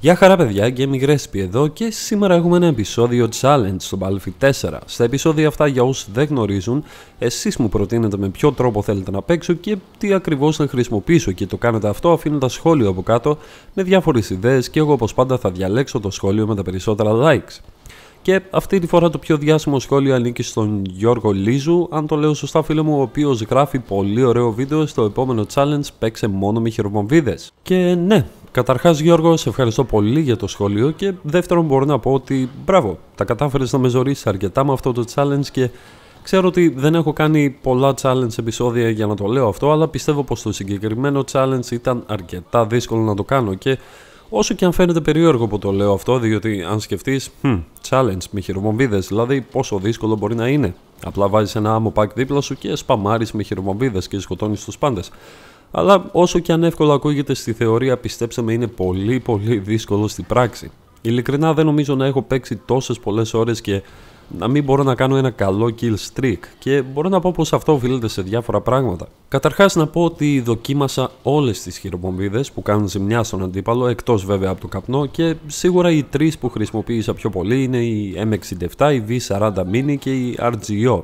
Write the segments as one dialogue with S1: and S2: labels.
S1: Γεια χαρά παιδιά, Gaming Recipe εδώ και σήμερα έχουμε ένα επεισόδιο challenge στο Battlefield 4. Στα επεισόδια αυτά για όσους δεν γνωρίζουν, εσείς μου προτείνετε με ποιο τρόπο θέλετε να παίξω και τι ακριβώς να χρησιμοποιήσω και το κάνετε αυτό αφήνοντας σχόλιο από κάτω με διάφορες ιδέες και εγώ όπως πάντα θα διαλέξω το σχόλιο με τα περισσότερα likes. Και αυτή τη φορά το πιο διάσημο σχόλιο ανήκει στον Γιώργο Λίζου, αν το λέω σωστά φίλε μου, ο οποίος γράφει πολύ ωραίο βίντεο στο επόμενο challenge παίξε μόνο με χειροβομβίδες. Και ναι, Καταρχάς, Γιώργο, σε ευχαριστώ πολύ για το σχόλιο και δεύτερον, μπορώ να πω ότι μπράβο, τα κατάφερες να με ζωήσεις αρκετά με αυτό το challenge και ξέρω ότι δεν έχω κάνει πολλά challenge επεισόδια για να το λέω αυτό, αλλά πιστεύω πως το συγκεκριμένο challenge ήταν αρκετά δύσκολο να το κάνω και Όσο και αν φαίνεται περίεργο που το λέω αυτό, διότι αν σκεφτείς, hm, challenge με χειρομοβίδε, δηλαδή πόσο δύσκολο μπορεί να είναι. Απλά βάζεις ένα άμμο πακ δίπλα σου και σπαμάρεις με χειρομομπίδε και σκοτώνεις τους πάντες. Αλλά όσο και αν εύκολο ακούγεται στη θεωρία, πιστέψτε με, είναι πολύ πολύ δύσκολο στην πράξη. Ειλικρινά δεν νομίζω να έχω παίξει τόσες πολλές ώρες και να μην μπορώ να κάνω ένα καλό kill streak και μπορώ να πω πως αυτό οφείλεται σε διάφορα πράγματα. Καταρχάς να πω ότι δοκίμασα όλες τις χειροπομπίδες που κάνουν ζημιά στον αντίπαλο εκτός βέβαια από το καπνό και σίγουρα οι τρεις που χρησιμοποίησα πιο πολύ είναι η M67, η V40 Mini και η RGO.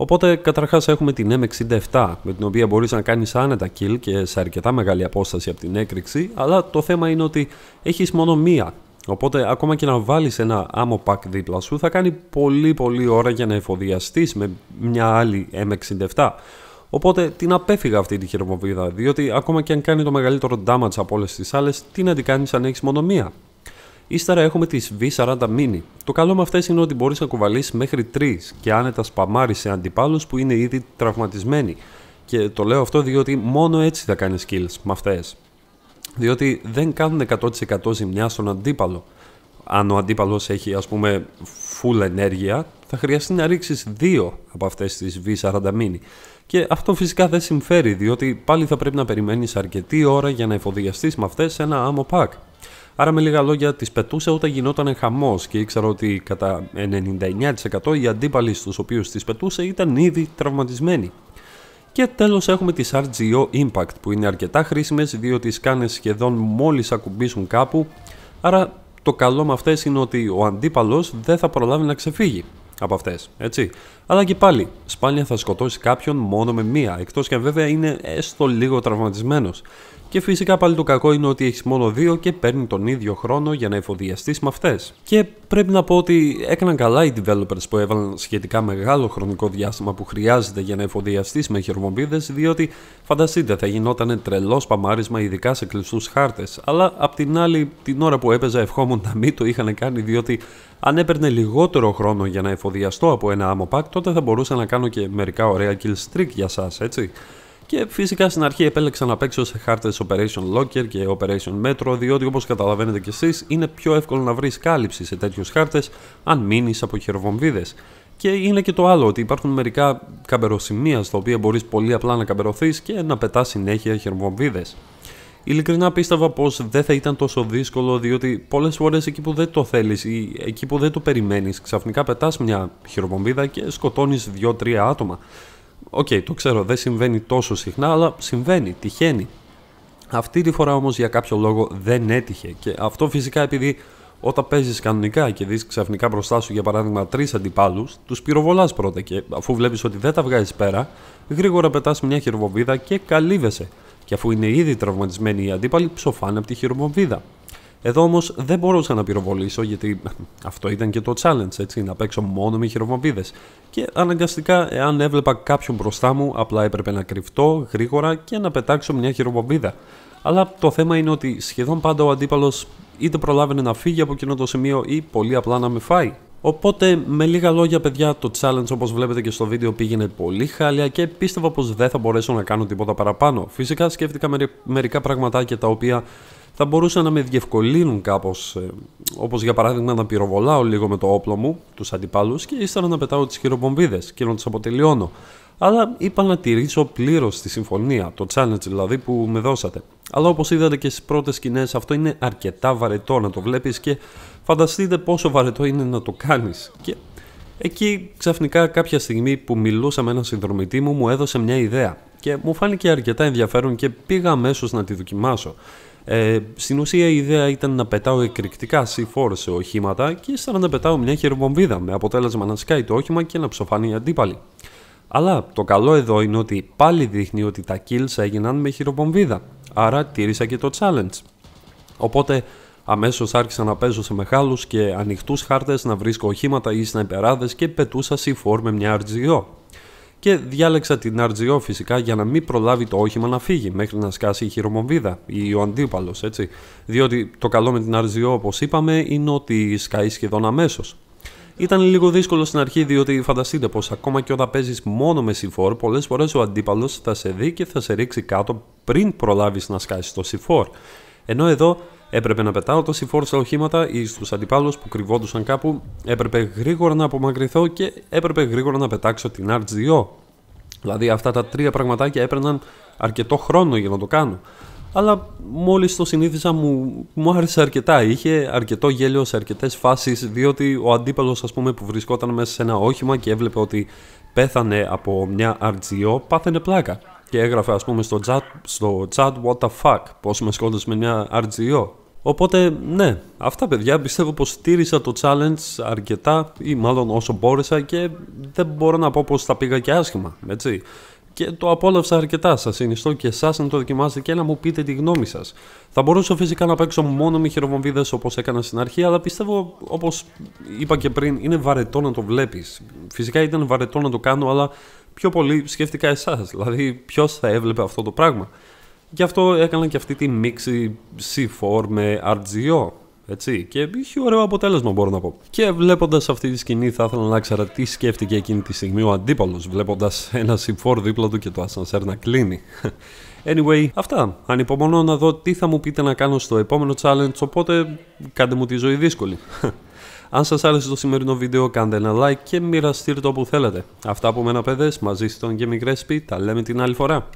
S1: Οπότε καταρχάς έχουμε την M67 με την οποία μπορείς να κάνεις άνετα kill και σε αρκετά μεγάλη απόσταση από την έκρηξη αλλά το θέμα είναι ότι έχεις μόνο μία Οπότε ακόμα και να βάλεις ένα ammo pack δίπλα σου θα κάνει πολύ πολύ ώρα για να εφοδιαστείς με μια άλλη M67. Οπότε την απέφυγα αυτή τη χειρομοβίδα, διότι ακόμα και αν κάνει το μεγαλύτερο damage από όλες τις άλλες, τι να την κάνεις αν έχεις μόνο μία. Ύστερα έχουμε τις V40 Mini. Το καλό με αυτές είναι ότι μπορείς να κουβαλήσεις μέχρι 3 και άνετα σπαμάρεις σε αντιπάλους που είναι ήδη τραυματισμένοι. Και το λέω αυτό διότι μόνο έτσι θα κάνεις kills με αυτές διότι δεν κάνουν 100% ζημιά στον αντίπαλο. Αν ο αντίπαλος έχει ας πούμε full ενέργεια, θα χρειαστεί να ρίξεις δύο από αυτές τις V40 mini. Και αυτό φυσικά δεν συμφέρει, διότι πάλι θα πρέπει να περιμένεις αρκετή ώρα για να εφοδιαστείς με αυτές ένα ammo pack. Άρα με λίγα λόγια τις πετούσε όταν γινόταν χαμός και ήξερα ότι κατά 99% οι αντίπαλοι στους οποίους τις πετούσε ήταν ήδη τραυματισμένοι. Και τέλος έχουμε τις RGO Impact που είναι αρκετά χρήσιμες διότι σκάνες σχεδόν μόλις ακουμπήσουν κάπου άρα το καλό με αυτές είναι ότι ο αντίπαλος δεν θα προλάβει να ξεφύγει από αυτές, έτσι. Αλλά και πάλι, σπάνια θα σκοτώσει κάποιον μόνο με μία, εκτός και αν βέβαια είναι έστω λίγο τραυματισμένος. Και φυσικά πάλι το κακό είναι ότι έχεις μόνο δύο και παίρνει τον ίδιο χρόνο για να εφοδιαστείς με αυτές. Και πρέπει να πω ότι έκαναν καλά οι developers που έβαλαν σχετικά μεγάλο χρονικό διάστημα που χρειάζεται για να εφοδιαστείς με χερμοπίδε διότι φανταστείτε θα γινόταν τρελό παμάρισμα ειδικά σε κλειστούς χάρτες. Αλλά απ' την άλλη, την ώρα που έπαιζα, ευχόμουν να μην το είχαν κάνει, διότι αν έπαιρνε λιγότερο χρόνο για να εφοδιαστώ από ένα άμμο τότε θα μπορούσα να κάνω και μερικά ωραία kill streak για σας, έτσι. Και φυσικά στην αρχή επέλεξα να παίξω σε χάρτες Operation Locker και Operation Metro, διότι όπως καταλαβαίνετε κι εσείς, είναι πιο εύκολο να βρεις κάλυψη σε τέτοιους χάρτες αν μείνεις από χειροβομβίδες. Και είναι και το άλλο ότι υπάρχουν μερικά καμπεροσημεία στα οποία μπορείς πολύ απλά να καμπερωθείς και να πετάς συνέχεια χειροβομβίδες. Ειλικρινά πίστευα πως δεν θα ήταν τόσο δύσκολο διότι πολλές φορές εκεί που δεν το θέλεις ή εκεί που δεν το περιμένεις, ξαφνικά πετάς μια χειροβομβίδα και σκοτώνεις 2-3 άτομα. Οκ, το ξέρω, δεν συμβαίνει τόσο συχνά, αλλά συμβαίνει, τυχαίνει. Αυτή τη φορά όμως για κάποιο λόγο δεν έτυχε και αυτό φυσικά επειδή όταν παίζεις κανονικά και δεις ξαφνικά μπροστά σου για παράδειγμα τρεις αντιπάλους, τους πυροβολάς πρώτα και αφού βλέπεις ότι δεν τα βγάζεις πέρα, γρήγορα πετάς μια χειροβοβίδα και καλύβεσαι. Και αφού είναι ήδη τραυματισμένοι οι αντίπαλοι, ψοφάνε από τη χειροβοβίδα. Εδώ όμως δεν μπορούσα να πυροβολήσω γιατί αυτό ήταν και το challenge, έτσι, να παίξω μόνο με χειροβομβίδες. Και αναγκαστικά, εάν έβλεπα κάποιον μπροστά μου, απλά έπρεπε να κρυφτώ γρήγορα και να πετάξω μια χειροβομβίδα. Αλλά το θέμα είναι ότι σχεδόν πάντα ο αντίπαλος είτε προλάβαινε να φύγει από εκείνο το σημείο ή πολύ απλά να με φάει. Οπότε με λίγα λόγια παιδιά το challenge όπως βλέπετε και στο βίντεο πήγαινε πολύ χάλια και πίστευα πως δεν θα μπορέσω να κάνω τίποτα παραπάνω. Φυσικά σκέφτηκα μερικά πραγματάκια τα οποία θα μπορούσαν να με διευκολύνουν κάπως, όπω ε, όπως για παράδειγμα να πυροβολάω λίγο με το όπλο μου τους αντιπάλους και ύστερα να πετάω τις χειροπομπίδες και να τους αποτελειώνω. Αλλά είπα να τηρήσω πλήρως τη συμφωνία, το challenge δηλαδή που με δώσατε. Αλλά όπως είδατε και στις πρώτες σκηνές, αυτό είναι αρκετά βαρετό να το βλέπεις και φανταστείτε πόσο βαρετό είναι να το κάνεις. Και εκεί ξαφνικά κάποια στιγμή που μιλούσα με έναν συνδρομητή μου, μου έδωσε μια ιδέα και μου φάνηκε αρκετά ενδιαφέρον και πήγα αμέσως να τη δοκιμάσω. Ε, στην ουσία η ιδέα ήταν να πετάω εκρηκτικά C4 σε οχήματα και ύστερα να πετάω μια χεροβομβίδα με αποτέλεσμα να σκάει το όχημα και να ψοφάνει η αντίπαλοι. Αλλά το καλό εδώ είναι ότι πάλι δείχνει ότι τα kills έγιναν με χειροβομβίδα, άρα τήρησα και το challenge. Οπότε αμέσως άρχισα να παίζω σε μεγάλους και ανοιχτούς χάρτες να βρίσκω οχήματα ή σναϊπεράδες και πετούσα C4 με μια RGO και διάλεξα την RGO φυσικά για να μην προλάβει το όχημα να φύγει μέχρι να σκάσει η χειρομοβίδα ή ο αντίπαλος, έτσι. Διότι το καλό με την RGO, όπως είπαμε, είναι ότι σκάει σχεδόν αμέσως. Ήταν λίγο δύσκολο στην αρχή διότι φανταστείτε πως, ακόμα και όταν παίζεις μόνο με C4 πολλές φορές ο αντίπαλος θα σε δει και θα σε ρίξει κάτω πριν προλάβεις να σκάσεις το c Ενώ εδώ Έπρεπε να πετάω τόση φορσά οχήματα ή στου αντιπάλους που κρυβόντουσαν κάπου, έπρεπε γρήγορα να απομακρυνθώ και έπρεπε γρήγορα να πετάξω την Arch 2. Δηλαδή αυτά τα τρία πραγματάκια έπαιρναν αρκετό χρόνο για να το κάνω. Αλλά μόλις το συνήθισα μου, μου άρεσε αρκετά. Είχε αρκετό γέλιο σε αρκετές φάσεις διότι ο αντίπαλος ας πούμε που βρισκόταν μέσα σε ένα όχημα και έβλεπε ότι πέθανε από μια RGO πάθαινε πλάκα και έγραφε ας πούμε στο chat, στο chat what the fuck πως με σκότωσε με μια RGO Οπότε ναι, αυτά παιδιά πιστεύω πως στήρισα το challenge αρκετά ή μάλλον όσο μπόρεσα και δεν μπορώ να πω πως τα πήγα και άσχημα, έτσι. Και το απόλαυσα αρκετά, Σας συνιστώ και εσάς να το δοκιμάσετε και να μου πείτε τη γνώμη σας. Θα μπορούσα φυσικά να παίξω μόνο με χειροβομβίδες όπως έκανα στην αρχή, αλλά πιστεύω όπως είπα και πριν είναι βαρετό να το βλέπεις. Φυσικά ήταν βαρετό να το κάνω, αλλά πιο πολύ σκέφτηκα εσάς. Δηλαδή, ποιος θα έβλεπε αυτό το πράγμα. Γι' αυτό έκανα και αυτή τη μίξη C4 με RGO. Έτσι, και είχε ωραίο αποτέλεσμα μπορώ να πω. Και βλέποντας αυτή τη σκηνή θα ήθελα να ξέρω τι σκέφτηκε εκείνη τη στιγμή ο αντίπαλος, βλέποντας βλέποντας ένα C4 δίπλα του και το ασανσέρ να κλείνει. Anyway, αυτά. Ανυπομονώ να δω τι θα μου πείτε να κάνω στο επόμενο challenge, οπότε κάντε μου τη ζωή δύσκολη. Αν σας άρεσε το σημερινό βίντεο κάντε ένα like και μοιραστείτε το όπου θέλετε. Αυτά από μένα παιδες, μαζί στον και μικρές τα λέμε την άλλη φορά.